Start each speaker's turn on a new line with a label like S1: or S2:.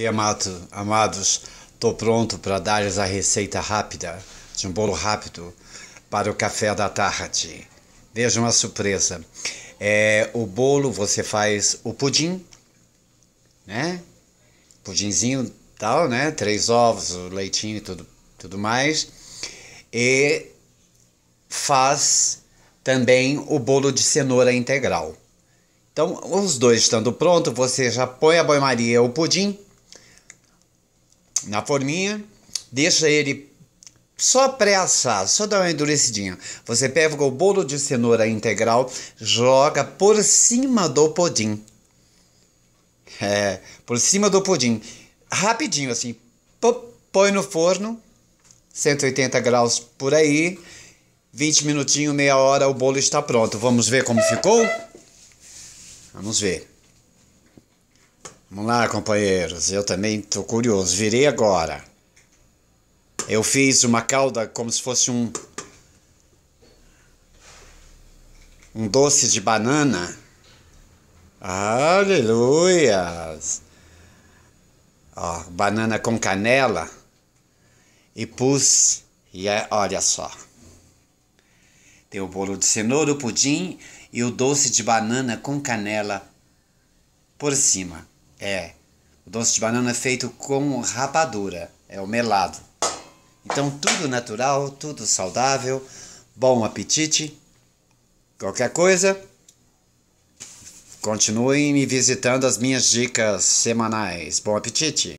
S1: Ok, amado, amados, estou pronto para dar-lhes a receita rápida de um bolo rápido para o café da tarde. Veja uma surpresa. É, o bolo você faz o pudim, né? Pudinzinho tal, né? Três ovos, leitinho e tudo, tudo mais. E faz também o bolo de cenoura integral. Então, os dois estando pronto, você já põe a boi maria o pudim na forminha, deixa ele só pré-assar, só dar uma endurecidinha. Você pega o bolo de cenoura integral, joga por cima do pudim. É, por cima do pudim. Rapidinho, assim. Põe no forno, 180 graus por aí. 20 minutinhos, meia hora, o bolo está pronto. Vamos ver como ficou? Vamos ver. Vamos lá, companheiros. Eu também estou curioso. Virei agora. Eu fiz uma calda como se fosse um um doce de banana. Aleluias. Ó, banana com canela e pus e é, olha só. Tem o bolo de cenoura, o pudim e o doce de banana com canela por cima. É. O doce de banana é feito com rapadura, é o melado. Então, tudo natural, tudo saudável. Bom apetite. Qualquer coisa, continuem me visitando as minhas dicas semanais. Bom apetite!